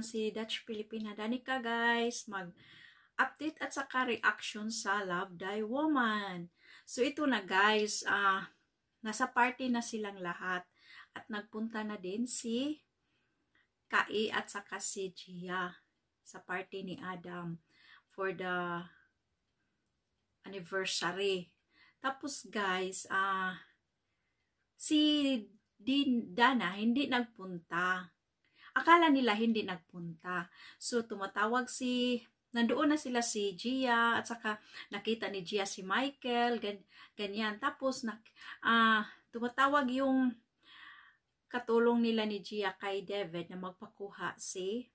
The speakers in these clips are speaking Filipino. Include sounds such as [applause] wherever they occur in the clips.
naman si Dutch Filipina Danica guys. Mag update at saka reaction sa Love Die Woman. So ito na guys, uh, nasa party na silang lahat at nagpunta na din si Kai at saka si Gia sa party ni Adam for the anniversary. Tapos guys, uh, si Din Dana hindi nagpunta Akala nila hindi nagpunta. So, tumatawag si nandoon na sila si Gia at saka nakita ni Gia si Michael gan, ganyan tapos nak uh, tumatawag yung katulong nila ni Gia kay David na magpakuha si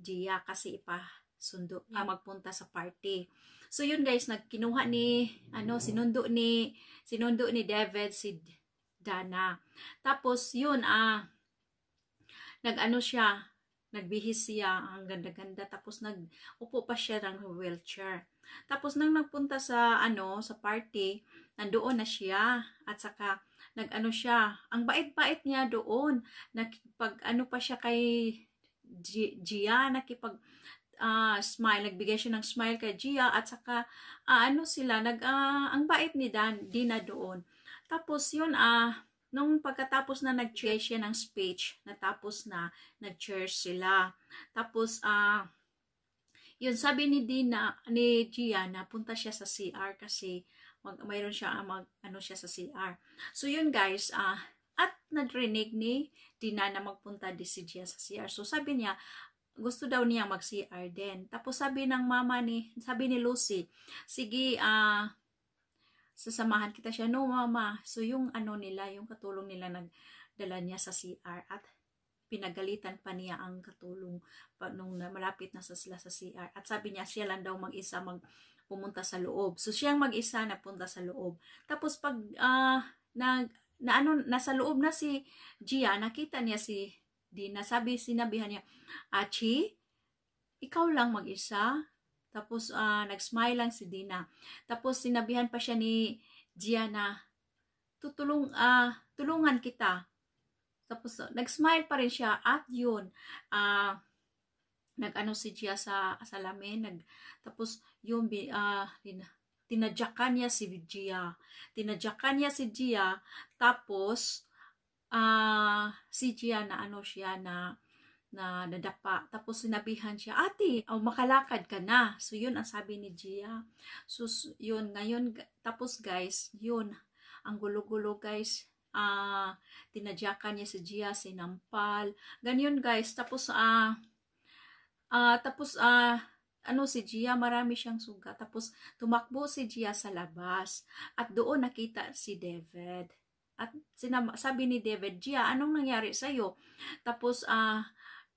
Gia kasi ipasundo ah, yeah. uh, magpunta sa party so yun guys nagkinuha ni ano sinundo ni sinundo ni David si Dana tapos yun ah uh, nag-ano siya, nagbihis siya, ang ganda-ganda, tapos nag-upo pa siya ng wheelchair. Tapos nang nagpunta sa, ano, sa party, nandoon na siya, at saka, nag-ano siya, ang bait-bait niya doon, nagpag ano pa siya kay Gia, nakipag, uh, smile, nagbigay siya ng smile kay Gia, at saka, uh, ano sila, nag, uh, ang bait ni Dan, Dina doon. Tapos, yun, ah, uh, nung pagkatapos na nag-share siya ng speech, natapos na, nag-share sila. Tapos, ah, uh, yun, sabi ni Dina, ni Gia, punta siya sa CR kasi mag, mayroon siya, ah, mag, ano siya sa CR. So, yun guys, ah, uh, at nagrinig ni Dina na magpunta din si Gia sa CR. So, sabi niya, gusto daw niya mag-CR din. Tapos sabi ng mama ni, sabi ni Lucy, sige, ah, uh, sasamahan kita siya, no mama. So yung ano nila, yung katulong nila nagdala niya sa CR at pinagalitan pa niya ang katulong pag nung malapit na sa sila sa CR. At sabi niya siya lang daw mag-isa mag pumunta sa loob. So siyang mag-isa na napunta sa loob. Tapos pag uh, nag na ano nasa loob na si Gia, nakita niya si Dina. Sabi sinabihan niya, "Achi, ikaw lang mag-isa." Tapos, uh, nag-smile lang si Dina. Tapos, sinabihan pa siya ni Gianna, tutulong, uh, tulungan kita. Tapos, uh, nag-smile pa rin siya. At yun, uh, nag-ano si Gia sa salamin. Nag, tapos, yung, uh, tinadyakan niya si Gia. Tinadyakan niya si Gia. Tapos, uh, si Gia na ano siya na, na nadapa. Tapos sinabihan siya, ate, oh, makalakad ka na. So, yun ang sabi ni Gia. So, yun, ngayon, tapos guys, yun, ang gulo-gulo guys, ah, uh, tinadyakan niya si Gia, sinampal. Ganyan guys, tapos, ah, uh, ah, uh, tapos, ah, uh, ano si Gia, marami siyang sugat. Tapos, tumakbo si Gia sa labas. At doon nakita si David. At sinama, sabi ni David, Gia, anong nangyari sa'yo? Tapos, ah, uh,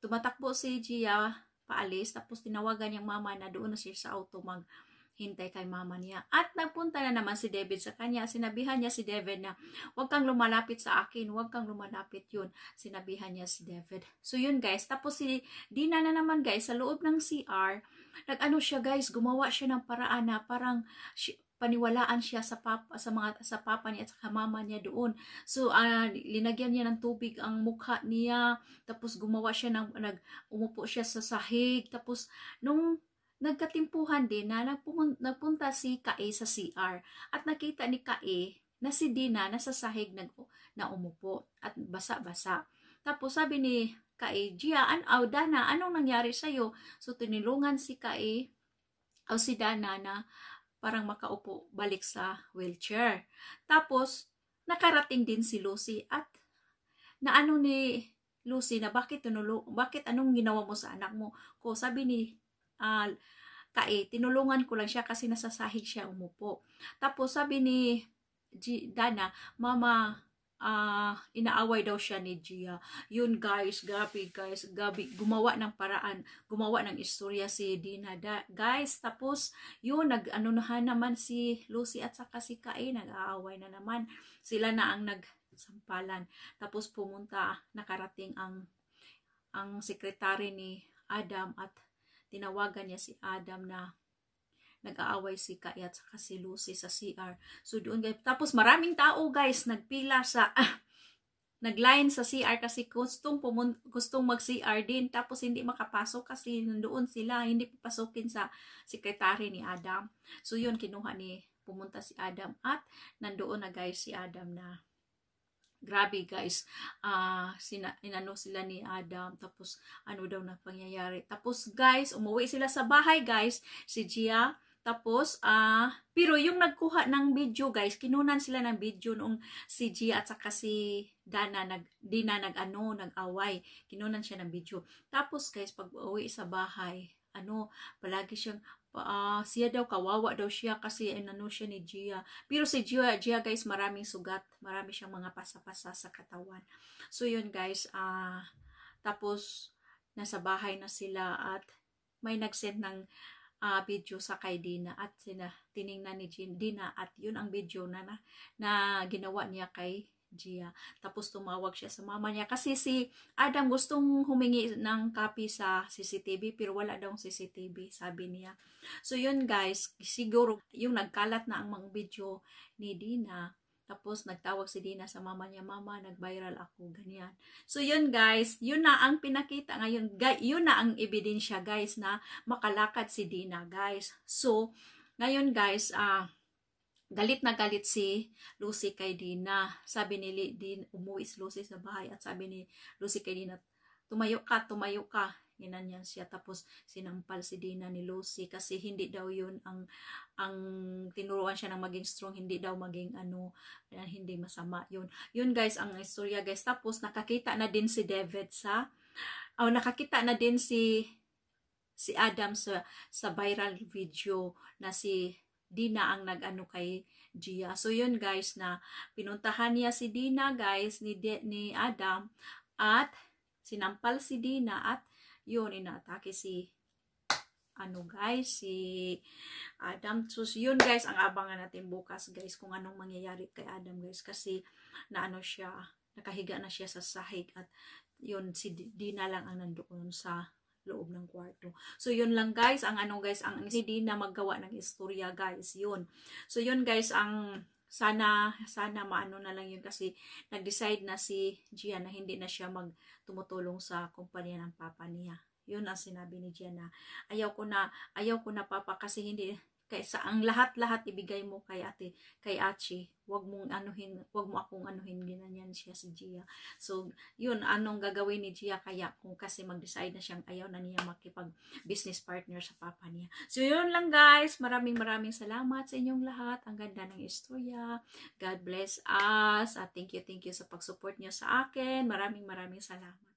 Tumatakbo si Gia paalis tapos tinawagan niyang mama na doon na siya sa auto maghintay kay mama niya. At nagpunta na naman si David sa kanya. Sinabihan niya si David na huwag kang lumalapit sa akin, huwag kang lumalapit yun. Sinabihan niya si David. So yun guys, tapos si Dina na naman guys sa loob ng CR, nag-ano siya guys, gumawa siya ng paraan na parang paniwalaan siya sa papa sa mga sa papa niya at sa mama niya doon. So uh, linagyan niya ng tubig ang mukha niya, tapos gumawa siya ng nag umupo siya sa sahig, tapos nung nagkatimpuhan din na nagpunta si Kae sa CR at nakita ni Kae na si Dina nasa sahig nag na umupo at basa-basa. Tapos sabi ni Kae, Gia, an oh, Dana, anong nangyari sa iyo So, tinulungan si Kae o si Dana na parang makaupo balik sa wheelchair. Tapos, nakarating din si Lucy at naano ni Lucy na bakit tinulo, bakit anong ginawa mo sa anak mo? Ko sabi ni uh, Kae, tinulungan ko lang siya kasi nasasahig siya umupo. Tapos sabi ni G, Dana, Mama, uh, inaaway daw siya ni Gia. Yun guys, gabi guys, gabi, gumawa ng paraan, gumawa ng istorya si Dina. Da, guys, tapos yun, nag-anunahan naman si Lucy at saka si Kae, nag-aaway na naman. Sila na ang nagsampalan. Tapos pumunta, nakarating ang ang sekretary ni Adam at tinawagan niya si Adam na nag-aaway si Kaya at saka si Lucy sa CR. So doon guys, tapos maraming tao guys nagpila sa [clears throat] nagline sa CR kasi gustong pumun gustong mag-CR din tapos hindi makapasok kasi nandoon sila, hindi papasukin sa secretary ni Adam. So yun kinuha ni pumunta si Adam at nandoon na guys si Adam na grabe guys uh, sina, inano sila ni Adam tapos ano daw na pangyayari tapos guys umuwi sila sa bahay guys si Gia tapos, ah, uh, pero yung nagkuha ng video guys, kinunan sila ng video noong si Gia at saka si Dana, nag, Dina nag-ano, nag-away. Kinunan siya ng video. Tapos guys, pag uwi sa bahay, ano, palagi siyang, uh, siya daw, kawawa daw siya kasi ano siya ni Gia. Pero si Gia, Gia guys, maraming sugat. Marami siyang mga pasapasa sa katawan. So yun guys, ah, uh, tapos, nasa bahay na sila at may nag-send ng uh, video sa kay Dina at sina, tiningnan ni Gina, Dina at yun ang video na, na na ginawa niya kay Gia. Tapos tumawag siya sa mama niya kasi si Adam gustong humingi ng copy sa CCTV pero wala daw CCTV sabi niya. So yun guys, siguro yung nagkalat na ang mga video ni Dina tapos, nagtawag si Dina sa mama niya, Mama, nag-viral ako, ganyan. So, yun guys, yun na ang pinakita ngayon. Yun na ang ebidensya guys na makalakad si Dina guys. So, ngayon guys, ah, uh, galit na galit si Lucy kay Dina. Sabi ni Din, umuwi si Lucy sa bahay at sabi ni Lucy kay Dina, tumayo ka, tumayo ka ginanyan siya tapos sinampal si Dina ni Lucy kasi hindi daw yun ang ang tinuruan siya ng maging strong hindi daw maging ano ah, hindi masama yun yun guys ang istorya guys tapos nakakita na din si David sa oh, nakakita na din si si Adam sa sa viral video na si Dina ang nag-ano kay Gia. So yun guys na pinuntahan niya si Dina guys ni De, ni Adam at sinampal si Dina at yun, inaatake si ano guys, si Adam. So, yun guys, ang abangan natin bukas guys, kung anong mangyayari kay Adam guys. Kasi, naano siya, nakahiga na siya sa sahig at yun, si Dina lang ang nandoon sa loob ng kwarto. So, yun lang guys, ang ano guys, ang si Dina maggawa ng istorya guys, yun. So, yun guys, ang sana sana maano na lang yun kasi nag-decide na si Gia na hindi na siya mag sa kumpanya ng papa niya. Yun ang sinabi ni Gia na ayaw ko na ayaw ko na papa kasi hindi kaysa ang lahat-lahat ibigay mo kay ate, kay Achi. wag mong anuhin, wag mo akong anuhin ginanyan siya si Gia. So, yun, anong gagawin ni Gia kaya kung kasi mag-decide na siyang ayaw na niya makipag business partner sa papa niya. So, yun lang guys. Maraming maraming salamat sa inyong lahat. Ang ganda ng istorya. God bless us. At thank you, thank you sa pag-support niyo sa akin. Maraming maraming salamat.